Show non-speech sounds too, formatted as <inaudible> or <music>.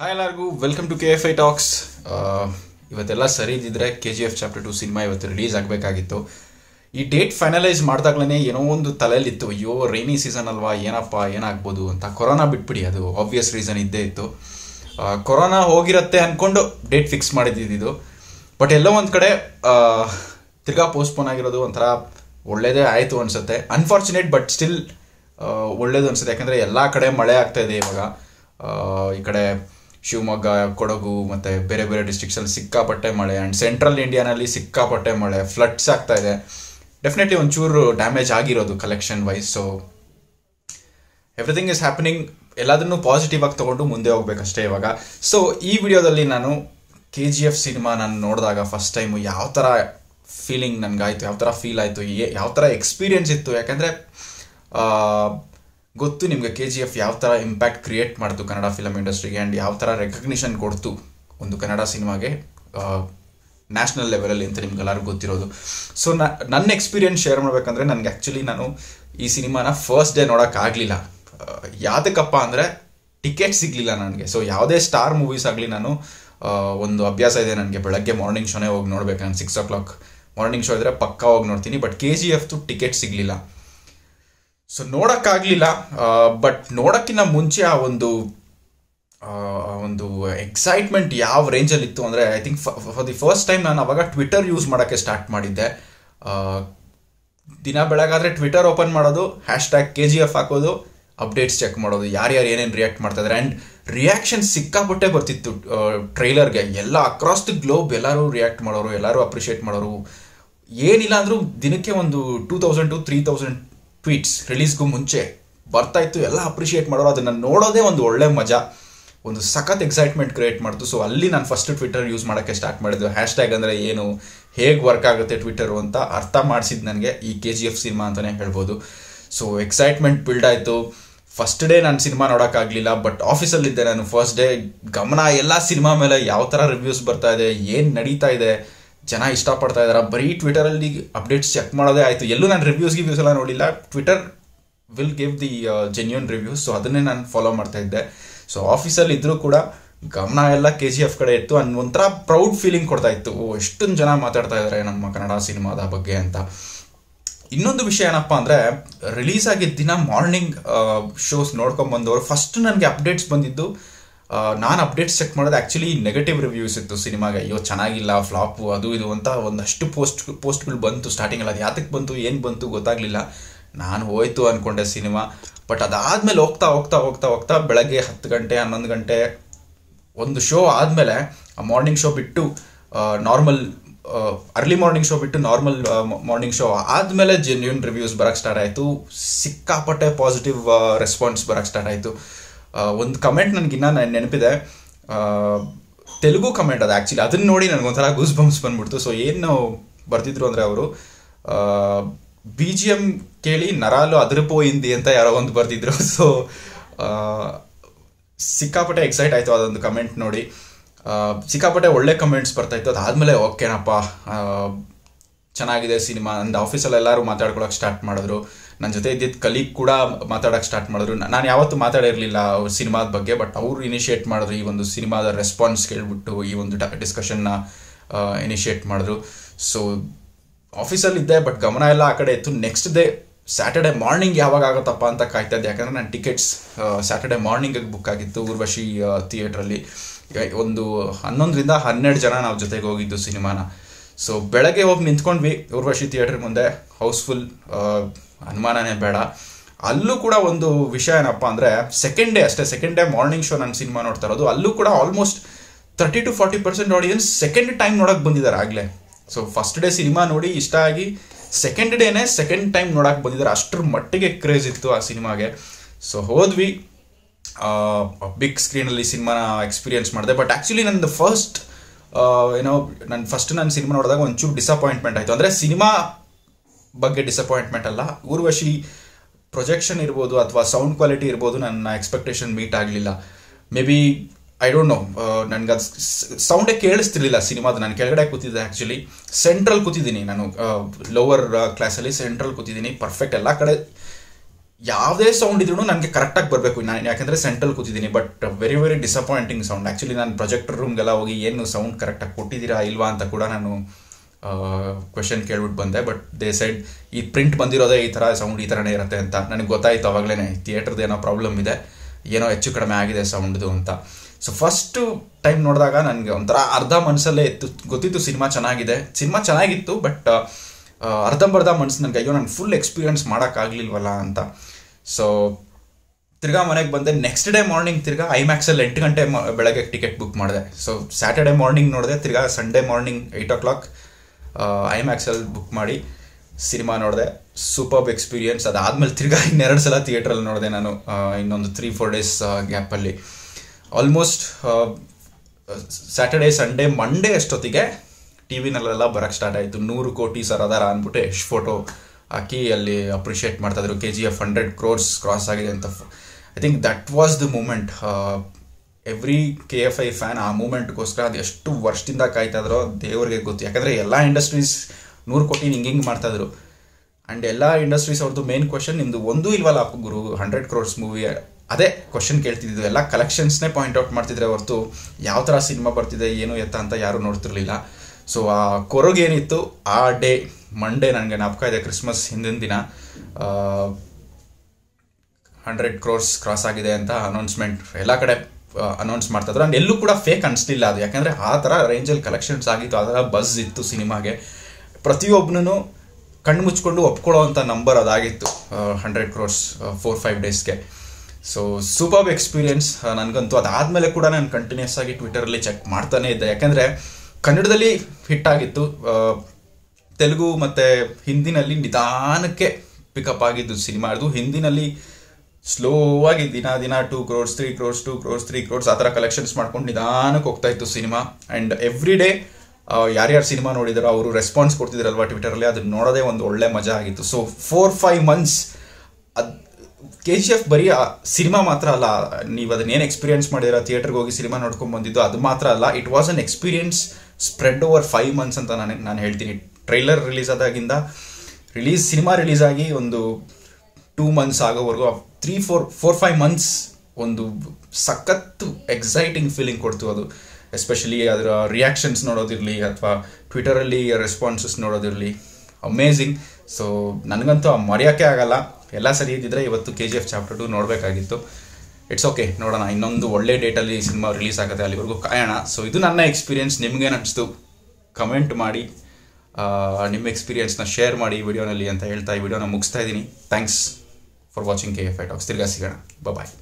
Hi ಎಲ್ಲರಿಗೂ welcome to K F I talks ಇವತ್ತೆಲ್ಲ ಸರಿ ಇದ್ದಿದ್ರೆ K G F chapter two cinema ಇವತ್ತು ರಿಲೀಸ್ ಆಗಬೇಕಾಗಿತ್ತು ಈ ಡೇಟ್ ಫೈನಲೈಸ್ ಮಾಡಿದಾಗ್ಲೇ ಏನೋ ಒಂದು ತಲೆಯಲ್ಲಿತ್ತು ಅಯ್ಯೋ ರೈನಿ ಸೀಸನ್ ಅಲ್ವಾ ಏನಪ್ಪ ಏನಾಗ್ಬೋದು ಅಂತ ಕೊರೋನಾ ಬಿಟ್ಬಿಡಿ ಅದು ಆಬ್ವಿಯಸ್ ರೀಸನ್ ಇದ್ದೇ ಇತ್ತು ಕೊರೋನಾ ಹೋಗಿರತ್ತೆ ಅಂದ್ಕೊಂಡು ಡೇಟ್ ಫಿಕ್ಸ್ ಮಾಡಿದ್ದಿದ್ದು ಬಟ್ ಎಲ್ಲೋ ಒಂದು ಕಡೆ ತಿರ್ಗಾ ಪೋಸ್ಟ್ಪೋನ್ ಆಗಿರೋದು ಒಂಥರ ಒಳ್ಳೇದೇ ಆಯಿತು ಅನಿಸುತ್ತೆ ಅನ್ಫಾರ್ಚುನೇಟ್ ಬಟ್ ಸ್ಟಿಲ್ ಒಳ್ಳೇದು ಅನಿಸುತ್ತೆ ಯಾಕಂದರೆ ಎಲ್ಲ ಕಡೆ ಮಳೆ ಆಗ್ತಾಯಿದೆ ಇವಾಗ ಈ ಕಡೆ ಶಿವಮೊಗ್ಗ ಕೊಡಗು ಮತ್ತು ಬೇರೆ ಬೇರೆ ಡಿಸ್ಟ್ರಿಕ್ಸಲ್ಲಿ ಸಿಕ್ಕಾಪಟ್ಟೆ ಮಳೆ ಆ್ಯಂಡ್ ಸೆಂಟ್ರಲ್ ಇಂಡಿಯಾನಲ್ಲಿ ಸಿಕ್ಕಾಪಟ್ಟೆ ಮಳೆ ಫ್ಲಡ್ಸ್ ಆಗ್ತಾ ಇದೆ ಡೆಫಿನೆಟ್ಲಿ ಒಂಚೂರು ಡ್ಯಾಮೇಜ್ ಆಗಿರೋದು collection wise so everything is happening ಎಲ್ಲದನ್ನು ಪಾಸಿಟಿವ್ ಆಗಿ ತೊಗೊಂಡು ಮುಂದೆ ಹೋಗ್ಬೇಕಷ್ಟೇ ಇವಾಗ ಸೊ ಈ ವಿಡಿಯೋದಲ್ಲಿ ನಾನು ಕೆ ಜಿ ಎಫ್ ಸಿನಿಮಾ ನಾನು ನೋಡಿದಾಗ ಫಸ್ಟ್ ಟೈಮು ಯಾವ ಥರ ಫೀಲಿಂಗ್ ನನಗಾಯಿತು ಯಾವ ಥರ ಫೀಲ್ ಆಯಿತು ಯಾವ ಥರ ಎಕ್ಸ್ಪೀರಿಯೆನ್ಸ್ ಇತ್ತು ಯಾಕೆಂದರೆ ಗೊತ್ತು ನಿಮಗೆ ಕೆ ಜಿ ಎಫ್ ಯಾವ ಥರ ಇಂಪ್ಯಾಕ್ಟ್ ಕ್ರಿಯೇಟ್ ಮಾಡ್ತು ಕನ್ನಡ ಫಿಲಮ್ ಇಂಡಸ್ಟ್ರಿಗೆ ಆ್ಯಂಡ್ ಯಾವ ಥರ ರೆಕಗ್ನಿಷನ್ ಕೊಡ್ತು ಒಂದು ಕನ್ನಡ ಸಿನಿಮಾಗೆ ನ್ಯಾಷನಲ್ ಲೆವೆಲಲ್ಲಿ ಅಂತ ನಿಮ್ಗೆಲ್ಲರಿಗೂ ಗೊತ್ತಿರೋದು ಸೊ ನನ್ನ ಎಕ್ಸ್ಪೀರಿಯನ್ಸ್ ಶೇರ್ ಮಾಡಬೇಕಂದ್ರೆ ನನಗೆ ಆ್ಯಕ್ಚುಲಿ ನಾನು ಈ ಸಿನಿಮಾನ ಫಸ್ಟ್ ಡೇ ನೋಡೋಕ್ಕಾಗಲಿಲ್ಲ ಯಾವುದಕ್ಕಪ್ಪ ಅಂದರೆ ಟಿಕೆಟ್ ಸಿಗಲಿಲ್ಲ ನನಗೆ ಸೊ ಯಾವುದೇ ಸ್ಟಾರ್ ಮೂವೀಸ್ ಆಗಲಿ ನಾನು ಒಂದು ಅಭ್ಯಾಸ ಇದೆ ನನಗೆ ಬೆಳಗ್ಗೆ ಮಾರ್ನಿಂಗ್ ಶೋನೇ ಹೋಗಿ ನೋಡ್ಬೇಕು ನಾನು six o'clock morning show ಇದ್ದರೆ ಪಕ್ಕ ಹೋಗಿ ನೋಡ್ತೀನಿ ಬಟ್ ಕೆ ಜಿ ಎಫ್ದು ಟಿಕೆಟ್ ಸಿಗಲಿಲ್ಲ ಸೊ ನೋಡೋಕ್ಕಾಗಲಿಲ್ಲ ಬಟ್ ನೋಡೋಕ್ಕಿಂತ ಮುಂಚೆ ಆ ಒಂದು ಒಂದು ಎಕ್ಸೈಟ್ಮೆಂಟ್ ಯಾವ ರೇಂಜಲ್ಲಿತ್ತು ಅಂದರೆ I think for the first time ನಾನು ಅವಾಗ ಟ್ವಿಟರ್ ಯೂಸ್ ಮಾಡೋಕ್ಕೆ ಸ್ಟಾರ್ಟ್ ಮಾಡಿದ್ದೆ ದಿನ ಬೆಳಗಾದರೆ ಟ್ವಿಟರ್ ಓಪನ್ ಮಾಡೋದು hashtag K G F ಹಾಕೋದು ಅಪ್ಡೇಟ್ಸ್ ಚೆಕ್ ಮಾಡೋದು ಯಾರ್ಯಾರು ಏನೇನು ರಿಯಾಕ್ಟ್ ಮಾಡ್ತಾಯಿದ್ದಾರೆ ಆ್ಯಂಡ್ ರಿಯಾಕ್ಷನ್ ಸಿಕ್ಕಾಪಟ್ಟೆ ಬರ್ತಿತ್ತು ಟ್ರೈಲರ್ಗೆ ಎಲ್ಲ ಅಕ್ರಾಸ್ ದಿ ಗ್ಲೋಬ್ ಎಲ್ಲರೂ ರಿಯಾಕ್ಟ್ ಮಾಡೋರು ಎಲ್ಲರೂ ಅಪ್ರಿಷಿಯೇಟ್ ಮಾಡೋರು ಏನಿಲ್ಲ ಅಂದರೂ ದಿನಕ್ಕೆ ಒಂದು two thousand to three thousand tweets ರಿಲೀಸ್ಗೂ ಮುಂಚೆ ಬರ್ತಾಯಿತ್ತು ಎಲ್ಲ ಅಪ್ರಿಷಿಯೇಟ್ ಮಾಡೋರು ಅದನ್ನು ನೋಡೋದೇ ಒಂದು ಒಳ್ಳೆ ಮಜಾ ಒಂದು ಸಖತ್ ಎಕ್ಸೈಟ್ಮೆಂಟ್ ಕ್ರಿಯೇಟ್ ಮಾಡ್ತು ಸೊ ಅಲ್ಲಿ ನಾನು ಫಸ್ಟ್ ಟ್ವಿಟರ್ ಯೂಸ್ ಮಾಡೋಕ್ಕೆ ಸ್ಟಾರ್ಟ್ ಮಾಡಿದ್ದು ಹ್ಯಾಶ್ ಟ್ಯಾಗ್ ಅಂದರೆ ಏನು ಹೇಗೆ ವರ್ಕ್ ಆಗುತ್ತೆ ಟ್ವಿಟರು ಅಂತ ಅರ್ಥ ಮಾಡಿಸಿದ್ದು ನನಗೆ ಈ ಕೆ ಜಿ ಎಫ್ ಸಿನಿಮಾ ಅಂತಲೇ ಹೇಳ್ಬೋದು ಸೊ ಎಕ್ಸೈಟ್ಮೆಂಟ್ ಬಿಲ್ಡ್ ಆಯಿತು ಫಸ್ಟ್ ಡೇ ನಾನು ಸಿನಿಮಾ ನೋಡೋಕ್ಕಾಗಲಿಲ್ಲ ಬಟ್ ಆಫೀಸಲ್ಲಿದ್ದೆ ನಾನು ಫಸ್ಟ್ ಡೇ ಗಮನ ಎಲ್ಲ ಸಿನಿಮಾ ಮೇಲೆ ಯಾವ ಥರ ರಿವ್ಯೂಸ್ ಬರ್ತಾ ಇದೆ ಏನು ನಡೀತಾ ಇದೆ ಜನ ಇಷ್ಟಪಡ್ತಾ ಇದ್ದಾರೆ ಬರೀ ಟ್ವಿಟರಲ್ಲಿ ಅಪ್ಡೇಟ್ಸ್ ಚೆಕ್ ಮಾಡೋದೇ ಆಯಿತು ಎಲ್ಲೂ ನಾನು ರಿವ್ಯೂಸ್ ಗಿವ್ಯೂಸ್ ಎಲ್ಲ ನೋಡಿಲ್ಲ Twitter will give the genuine reviews so ಅದನ್ನೇ ನಾನು ಫಾಲೋ ಮಾಡ್ತಾ ಇದ್ದೆ ಸೊ ಆಫೀಸಲ್ಲಿ ಇದ್ದರೂ ಕೂಡ ಗಮನ ಎಲ್ಲ ಕೆ ಜಿ ಎಫ್ ಕಡೆ ಇತ್ತು ಅನ್ ಒಂಥರ ಪ್ರೌಡ್ ಫೀಲಿಂಗ್ ಕೊಡ್ತಾ ಇತ್ತು ಎಷ್ಟೊಂದು ಜನ ಮಾತಾಡ್ತಾ ಇದ್ದಾರೆ ನಮ್ಮ ಕನ್ನಡ ಸಿನಿಮಾದ ಬಗ್ಗೆ ಅಂತ ಇನ್ನೊಂದು ವಿಷಯ ಏನಪ್ಪ ಅಂದರೆ ರಿಲೀಸ್ ಆಗಿದ್ದ ದಿನ ಮಾರ್ನಿಂಗ್ ಶೋಸ್ ನೋಡ್ಕೊಂಬಂದವರು ಫಸ್ಟ್ ನನಗೆ ಅಪ್ಡೇಟ್ಸ್ ಬಂದಿದ್ದು ನಾನು ಅಪ್ಡೇಟ್ಸ್ ಚೆಕ್ ಮಾಡೋದು ಆ್ಯಕ್ಚುಲಿ ನೆಗೆಟಿವ್ ರಿವ್ಯೂಸ್ ಇತ್ತು ಸಿನಿಮಾಗೆ ಅಯ್ಯೋ ಚೆನ್ನಾಗಿಲ್ಲ ಫ್ಲಾಪು ಅದು ಇದು ಅಂತ ಒಂದಷ್ಟು ಪೋಸ್ಟ್ ಪೋಸ್ಟ್ಗಳು ಬಂತು ಸ್ಟಾರ್ಟಿಂಗಲ್ಲಿ ಅದು ಯಾತಕ್ಕೆ ಬಂತು ಏನು ಬಂತು ಗೊತ್ತಾಗಲಿಲ್ಲ ನಾನು ಹೋಯ್ತು ಅಂದ್ಕೊಂಡೆ ಸಿನಿಮಾ ಬಟ್ ಅದಾದಮೇಲೆ ಹೋಗ್ತಾ ಹೋಗ್ತಾ ಹೋಗ್ತಾ ಹೋಗ್ತಾ ಬೆಳಗ್ಗೆ ಹತ್ತು ಗಂಟೆ ಹನ್ನೊಂದು ಗಂಟೆ ಒಂದು ಶೋ ಆದಮೇಲೆ ಮಾರ್ನಿಂಗ್ ಶೋ ಬಿಟ್ಟು ನಾರ್ಮಲ್ ಅರ್ಲಿ ಮಾರ್ನಿಂಗ್ ಶೋ ಬಿಟ್ಟು ನಾರ್ಮಲ್ ಮಾರ್ನಿಂಗ್ ಶೋ ಆದಮೇಲೆ ಜೆನ್ಯೂನ್ ರಿವ್ಯೂಸ್ ಬರೋಕ್ಕೆ ಸ್ಟಾರ್ಟ್ ಆಯಿತು ಸಿಕ್ಕಾಪಟ್ಟೆ ಪಾಸಿಟಿವ್ ರೆಸ್ಪಾನ್ಸ್ ಬರೋಕ್ಕೆ ಸ್ಟಾರ್ಟ್ ಆಯಿತು ಒಂದು ಕಮೆಂಟ್ ನನಗಿನ್ನ ನಾನು ನೆನಪಿದೆ ತೆಲುಗು ಕಮೆಂಟ್ ಅದು ಆ್ಯಕ್ಚುಲಿ ಅದನ್ನ ನೋಡಿ ನನಗೊಂಥರ ಗೂಸ್ ಬಂಪ್ಸ್ ಬಂದ್ಬಿಡ್ತು ಸೊ ಏನು ಬರ್ತಿದ್ರು ಅಂದರೆ ಅವರು ಬಿ ಜಿ ಎಮ್ ಕೇಳಿ ನರಾಲು ಅದರಪೋ ಹಿಂದಿ ಅಂತ ಯಾರೋ ಒಂದು ಬರ್ತಿದ್ರು ಸೊ <laughs> ಸಿಕ್ಕಾಪಟ್ಟೆ ಎಕ್ಸೈಟ್ ಆಯಿತು ಅದೊಂದು ಕಮೆಂಟ್ ನೋಡಿ ಸಿಕ್ಕಾಪಟ್ಟೆ ಒಳ್ಳೆ ಕಮೆಂಟ್ಸ್ ಬರ್ತಾಯಿತ್ತು ಅದಾದಮೇಲೆ ಓಕೆನಪ್ಪ ಚೆನ್ನಾಗಿದೆ ಸಿನಿಮಾ ನಂದು ಆಫೀಸಲ್ಲಿ ಎಲ್ಲರೂ ಮಾತಾಡ್ಕೊಳಕ್ಕೆ ಸ್ಟಾರ್ಟ್ ಮಾಡಿದ್ರು ನನ್ನ ಜೊತೆ ಇದ್ದಿದ್ದ ಕಲೀಗ್ ಕೂಡ ಮಾತಾಡೋಕ್ಕೆ ಸ್ಟಾರ್ಟ್ ಮಾಡಿದ್ರು ನಾನು ಯಾವತ್ತೂ ಮಾತಾಡಿರಲಿಲ್ಲ ಅವ್ರ ಸಿನಿಮಾದ ಬಗ್ಗೆ ಬಟ್ ಅವ್ರು ಇನಿಷಿಯೇಟ್ ಮಾಡಿದ್ರು ಈ ಒಂದು ಸಿನಿಮಾದ ರೆಸ್ಪಾನ್ಸ್ ಕೇಳಿಬಿಟ್ಟು ಈ ಒಂದು ಡಿಸ್ಕಷನ್ನ ಇನಿಷಿಯೇಟ್ ಮಾಡಿದ್ರು ಸೊ ಆಫೀಸಲ್ಲಿದ್ದೆ ಬಟ್ ಗಮನ ಎಲ್ಲ ಆ ಕಡೆ ಇತ್ತು ನೆಕ್ಸ್ಟ್ ಡೇ ಸ್ಯಾಟರ್ಡೆ ಮಾರ್ನಿಂಗ್ ಯಾವಾಗ ಆಗುತ್ತಪ್ಪ ಅಂತ ಕಾಯ್ತಾ ಇದ್ದೆ ಯಾಕಂದರೆ ನಾನು ಟಿಕೆಟ್ಸ್ ಸ್ಯಾಟರ್ಡೆ ಮಾರ್ನಿಂಗಿಗೆ ಬುಕ್ ಆಗಿತ್ತು ಊರ್ವಶಿ ಥಿಯೇಟ್ರಲ್ಲಿ ಒಂದು ಹನ್ನೊಂದರಿಂದ ಹನ್ನೆರಡು ಜನ ನಾವು ಜೊತೆಗೆ ಹೋಗಿದ್ದು ಸಿನಿಮಾನ ಸೊ ಬೆಳಗ್ಗೆ ಹೋಗಿ ನಿಂತ್ಕೊಂಡ್ವಿ ಊರ್ವಶಿ ಥಿಯೇಟ್ರ್ ಮುಂದೆ ಹೌಸ್ಫುಲ್ ಅನುಮಾನನೇ ಬೇಡ ಅಲ್ಲೂ ಕೂಡ ಒಂದು ವಿಷಯ ಏನಪ್ಪ ಅಂದರೆ ಸೆಕೆಂಡ್ ಡೇ ಅಷ್ಟೇ ಸೆಕೆಂಡ್ ಡೇ ಮಾರ್ನಿಂಗ್ ಶೋ ನಾನು ಸಿನಿಮಾ ನೋಡ್ತಾ ಇರೋದು ಅಲ್ಲೂ ಕೂಡ almost thirty to forty percent audience second time ನೋಡೋಕೆ ಬಂದಿದ್ದಾರೆ ಆಗಲೇ ಸೊ ಫಸ್ಟ್ ಡೇ ಸಿನಿಮಾ ನೋಡಿ ಇಷ್ಟ ಆಗಿ ಸೆಕೆಂಡ್ ಡೇನೇ ಸೆಕೆಂಡ್ ಟೈಮ್ ನೋಡೋಕೆ ಬಂದಿದ್ದಾರೆ ಅಷ್ಟರ ಮಟ್ಟಿಗೆ ಕ್ರೇಜ್ ಇತ್ತು ಆ ಸಿನಿಮಾಗೆ ಸೊ ಹೋದ್ವಿ ಬಿಗ್ ಸ್ಕ್ರೀನಲ್ಲಿ ಸಿನಿಮಾನ ಎಕ್ಸ್ಪೀರಿಯನ್ಸ್ ಮಾಡಿದೆ ಬಟ್ ಆ್ಯಕ್ಚುಲಿ ನನ್ನದು ಫಸ್ಟ್ ಏನೋ ನನ್ನ ಫಸ್ಟ್ ನಾನು ಸಿನಿಮಾ ನೋಡಿದಾಗ ಒಂಚೂರು ಡಿಸಪಾಯಿಂಟ್ಮೆಂಟ್ ಆಯಿತು ಅಂದರೆ ಸಿನಿಮಾ ಬಗ್ಗೆ ಡಿಸಪಾಯಿಂಟ್ಮೆಂಟ್ ಅಲ್ಲ ಊರ್ವಶಿ ಪ್ರೊಜೆಕ್ಷನ್ ಇರ್ಬೋದು ಅಥವಾ ಸೌಂಡ್ ಕ್ವಾಲಿಟಿ ಇರ್ಬೋದು ನನ್ನ ಎಕ್ಸ್ಪೆಕ್ಟೇಷನ್ ಮೀಟ್ ಆಗಲಿಲ್ಲ maybe I don't know ನನಗೆ ಅದು ಸೌಂಡೇ ಕೇಳಿಸ್ತಿರ್ಲಿಲ್ಲ ಸಿನಿಮಾದ ನಾನು ಕೆಳಗಡೆ ಕೂತಿದ್ದೆ ಆ್ಯಕ್ಚುಲಿ ಸೆಂಟ್ರಲ್ ಕೂತಿದ್ದೀನಿ ನಾನು ಲೋವರ್ ಕ್ಲಾಸಲ್ಲಿ ಸೆಂಟ್ರಲ್ ಕೂತಿದ್ದೀನಿ ಪರ್ಫೆಕ್ಟ್ ಎಲ್ಲ ಕಡೆ ಯಾವುದೇ ಸೌಂಡ್ ಇದ್ರೂ ನನಗೆ ಕರೆಕ್ಟಾಗಿ ಬರಬೇಕು ನಾನು ಯಾಕೆಂದರೆ ಸೆಂಟ್ರಲ್ ಕೂತಿದ್ದೀನಿ but very very disappointing sound actually ನಾನು ಪ್ರೊಜೆಕ್ಟರ್ ರೂಮ್ಗೆಲ್ಲ ಹೋಗಿ ಏನು ಸೌಂಡ್ ಕರೆಕ್ಟಾಗಿ ಕೊಟ್ಟಿದ್ದೀರಾ ಇಲ್ವಾ ಅಂತ ಕೂಡ ನಾನು ಕ್ವೆಶನ್ ಕೇಳ್ಬಿಟ್ಟು ಬಂದೆ ಬಟ್ ದೇ ಸೈಡ್ ಈ ಪ್ರಿಂಟ್ ಬಂದಿರೋದೇ ಈ ಥರ ಸೌಂಡ್ ಈ ಥರನೇ ಇರುತ್ತೆ ಅಂತ ನನಗೆ ಗೊತ್ತಾಯಿತು ಅವಾಗಲೇ ಥಿಯೇಟ್ರದ್ದು ಏನೋ ಪ್ರಾಬ್ಲಮ್ ಇದೆ ಏನೋ ಹೆಚ್ಚು ಕಡಿಮೆ ಆಗಿದೆ ಸೌಂಡ್ದು ಅಂತ ಸೊ ಫಸ್ಟು ಟೈಮ್ ನೋಡಿದಾಗ ನನಗೆ ಒಂಥರ ಅರ್ಧ ಮನಸ್ಸಲ್ಲೇ ಇತ್ತು ಗೊತ್ತಿತ್ತು ಸಿನಿಮಾ ಚೆನ್ನಾಗಿದೆ ಸಿನಿಮಾ ಚೆನ್ನಾಗಿತ್ತು ಬಟ್ ಅರ್ಧಂಬರ್ಧ ಮನಸ್ಸು ನನಗೆ ಅಯ್ಯೋ ನಾನು ಫುಲ್ ಎಕ್ಸ್ಪೀರಿಯನ್ಸ್ ಮಾಡೋಕ್ಕಾಗಲಿಲ್ವಲ್ಲ ಅಂತ ಸೊ ತಿರ್ಗಾ ಮನೆಗೆ ಬಂದೆ ನೆಕ್ಸ್ಟ್ ಡೇ ಮಾರ್ನಿಂಗ್ ತಿರ್ಗಾ ಮ್ಯಾಕ್ಸಲ್ಲಿ ಎಂಟು ಗಂಟೆ ಬೆಳಗ್ಗೆ ಟಿಕೆಟ್ ಬುಕ್ ಮಾಡಿದೆ ಸೊ ಸ್ಯಾಟರ್ಡೆ ಮಾರ್ನಿಂಗ್ ನೋಡಿದೆ ತಿರ್ಗಾ Sunday morning eight o'clock ಐ ಮ್ಯಾಕ್ಸಲ್ಲಿ ಬುಕ್ ಮಾಡಿ ಸಿನಿಮಾ ನೋಡಿದೆ ಸೂಪರ್ಬ್ ಎಕ್ಸ್ಪೀರಿಯನ್ಸ್ ಅದಾದಮೇಲೆ ತಿರ್ಗಾ ಇನ್ನೆರಡು ಸಲ ಥಿಯೇಟ್ರಲ್ಲಿ ನೋಡಿದೆ ನಾನು ಇನ್ನೊಂದು ತ್ರೀ ಫೋರ್ ಡೇಸ್ ಗ್ಯಾಪಲ್ಲಿ ಆಲ್ಮೋಸ್ಟ್ ಸ್ಯಾಟರ್ಡೇ ಸಂಡೇ ಮಂಡೇ ಅಷ್ಟೊತ್ತಿಗೆ ಟಿ ವಿನಲ್ಲೆಲ್ಲ ಬರೋಕ್ಕೆ ಸ್ಟಾರ್ಟ್ ಆಯಿತು ನೂರು ಕೋಟಿ ಸರ್ ಅದಾರ ಅಂದ್ಬಿಟ್ಟು ಎಷ್ಟು ಫೋಟೋ ಹಾಕಿ ಅಲ್ಲಿ ಅಪ್ರಿಷಿಯೇಟ್ ಮಾಡ್ತಾಯಿದ್ರು K G F hundred crores cross ಆಗಿದೆ ಅಂತ I think that was the moment every K F I fan ಆ ಮೂಮೆಂಟ್ಗೋಸ್ಕರ ಅದು ಎಷ್ಟು ವರ್ಷದಿಂದ ಕಾಯ್ತಾ ಇದ್ರೋ ದೇವ್ರಿಗೆ ಗೊತ್ತು ಯಾಕಂದರೆ ಎಲ್ಲ ಇಂಡಸ್ಟ್ರೀಸ್ ನೂರು ಕೋಟಿ ಹಿಂಗೆ ಹಿಂಗೆ ಮಾಡ್ತಾಯಿದ್ರು ಆ್ಯಂಡ್ ಎಲ್ಲ ಇಂಡಸ್ಟ್ರೀಸ್ ಅವ್ರದ್ದು ಮೇನ್ ಕ್ವಶನ್ ನಿಮ್ಮದು ಒಂದು ಇಲ್ವಲ್ಲ ಗುರು ಹಂಡ್ರೆಡ್ ಕ್ರೋರ್ಸ್ ಮೂವಿ ಅದೇ ಕ್ವಶನ್ ಕೇಳ್ತಿದ್ದು ಎಲ್ಲ ಕಲೆಕ್ಷನ್ಸ್ನೇ ಪಾಯಿಂಟ್ ಔಟ್ ಮಾಡ್ತಿದ್ರೆ ಹೊರತು ಯಾವ ಥರ ಸಿನಿಮಾ ಬರ್ತಿದೆ ಏನು ಎತ್ತ ಅಂತ ಯಾರೂ ನೋಡ್ತಿರ್ಲಿಲ್ಲ ಸೊ ಆ ಕೊರಗೇನಿತ್ತು ಆ ಡೇ ಮಂಡೇ ನನಗೆ ನಾಪಕ ಇದೆ ಕ್ರಿಸ್ಮಸ್ ಹಿಂದಿನ ದಿನ ಹಂಡ್ರೆಡ್ ಕ್ರೋರ್ಸ್ ಕ್ರಾಸ್ ಆಗಿದೆ ಅಂತ ಅನೌನ್ಸ್ಮೆಂಟ್ ಎಲ್ಲ ಕಡೆ ಅನೌನ್ಸ್ ಮಾಡ್ತಾಯಿದ್ರು ಅಂಡ್ ಎಲ್ಲೂ ಕೂಡ ಫೇಕ್ ಅನಿಸ್ಲಿಲ್ಲ ಅದು ಯಾಕೆಂದರೆ ಆ ಥರ ರೇಂಜಲ್ಲಿ ಕಲೆಕ್ಷನ್ಸ್ ಆಗಿತ್ತು ಆ ಥರ ಬಸ್ ಇತ್ತು ಸಿನಿಮಾಗೆ ಪ್ರತಿಯೊಬ್ಬನೂ ಕಣ್ಣು ಮುಚ್ಕೊಂಡು ಒಪ್ಕೊಳ್ಳೋ ಅಂಥ ನಂಬರ್ ಅದಾಗಿತ್ತು ಹಂಡ್ರೆಡ್ ಕ್ರೋರ್ಸ್ ಫೋರ್ ಫೈವ್ ಡೇಸ್ಗೆ ಸೊ ಸೂಪರ್ ಎಕ್ಸ್ಪೀರಿಯೆನ್ಸ್ ನನಗಂತೂ ಅದಾದಮೇಲೆ ಕೂಡ ನಾನು ಕಂಟಿನ್ಯೂಸ್ ಆಗಿ ಟ್ವಿಟರಲ್ಲಿ ಚೆಕ್ ಮಾಡ್ತಾನೇ ಇದ್ದೆ ಯಾಕೆಂದರೆ ಕನ್ನಡದಲ್ಲಿ ಹಿಟ್ ಆಗಿತ್ತು ತೆಲುಗು ಮತ್ತು ಹಿಂದಿನಲ್ಲಿ ನಿಧಾನಕ್ಕೆ ಪಿಕಪ್ ಆಗಿದ್ದು ಸಿನಿಮಾ ಹಿಂದಿನಲ್ಲಿ ಸ್ಲೋವಾಗಿ ದಿನ ದಿನ two crores three crores two crores three crores ಆ ಥರ ಕಲೆಕ್ಷನ್ಸ್ ಮಾಡ್ಕೊಂಡು ನಿಧಾನಕ್ಕೆ ಹೋಗ್ತಾ ಇತ್ತು ಸಿನಿಮಾ ಆ್ಯಂಡ್ ಎವ್ರಿ ಡೇ ಯಾರ್ಯಾರು ಸಿನಿಮಾ ನೋಡಿದಾರೋ ಅವರು ರೆಸ್ಪಾನ್ಸ್ ಕೊಡ್ತಿದ್ರಲ್ವಾ ಟ್ವಿಟರಲ್ಲಿ ಅದನ್ನ ನೋಡೋದೇ ಒಂದು ಒಳ್ಳೆ ಮಜಾ ಆಗಿತ್ತು ಸೊ ಫೋರ್ ಫೈವ್ ಮಂತ್ಸ್ ಅದು ಕೆ ಜಿ ಎಫ್ ಬರೀ ಸಿನಿಮಾ ಮಾತ್ರ ಅಲ್ಲ ನೀವು ಏನು ಎಕ್ಸ್ಪೀರಿಯನ್ಸ್ ಮಾಡಿದ್ರೆ ಥಿಯೇಟರ್ಗೆ ಹೋಗಿ ಸಿನಿಮಾ ನೋಡ್ಕೊಂಡು ಬಂದಿದ್ದು ಅದು ಮಾತ್ರ ಅಲ್ಲ it was an experience spread over five months ಅಂತ ನಾನು ನಾನು ಹೇಳ್ತೀನಿ ಟ್ರೈಲರ್ ರಿಲೀಸ್ ಆದಾಗಿಂದ ರಿಲೀಸ್ ಸಿನಿಮಾ ರಿಲೀಸ್ ಆಗಿ ಒಂದು ಟೂ ಮಂತ್ಸ್ ಆಗೋವರೆಗೂ three four four five months ಒಂದು ಸಖತ್ತು ಎಕ್ಸೈಟಿಂಗ್ ಫೀಲಿಂಗ್ ಕೊಡ್ತು ಅದು ಎಸ್ಪೆಷಲಿ ಅದರ ರಿಯಾಕ್ಷನ್ಸ್ ನೋಡೋದಿರಲಿ ಅಥವಾ ಟ್ವಿಟರಲ್ಲಿ ರೆಸ್ಪಾನ್ಸಸ್ ನೋಡೋದಿರಲಿ ಅಮೇಝಿಂಗ್ ಸೊ ನನಗಂತೂ ಮರೆಯೋಕ್ಕೆ ಆಗಲ್ಲ ಎಲ್ಲ ಸರಿ ಇದ್ದಿದ್ರೆ ಇವತ್ತು K G F chapter two ನೋಡಬೇಕಾಗಿತ್ತು ಇಟ್ಸ್ ಓಕೆ ನೋಡೋಣ ಇನ್ನೊಂದು ಒಳ್ಳೆ ಡೇಟಲ್ಲಿ ಸಿನಿಮಾ ರಿಲೀಸ್ ಆಗುತ್ತೆ ಅಲ್ಲಿವರೆಗೂ ಕಾಯೋಣ ಸೊ ಇದು ನನ್ನ ಎಕ್ಸ್ಪೀರಿಯೆನ್ಸ್ ನಿಮ್ಗೇನು ಅನಿಸ್ತು ಕಮೆಂಟ್ ಮಾಡಿ ನಿಮ್ಮ ಎಕ್ಸ್ಪೀರಿಯೆನ್ಸ್ನ ಶೇರ್ ಮಾಡಿ ಈ ವಿಡಿಯೋನಲ್ಲಿ ಅಂತ ಹೇಳ್ತಾ ಈ ವಿಡಿಯೋನ ಮುಗಿಸ್ತಾ ಇದ್ದೀನಿ thanks for watching KFI Talks. Tilga Sigana. Bye bye.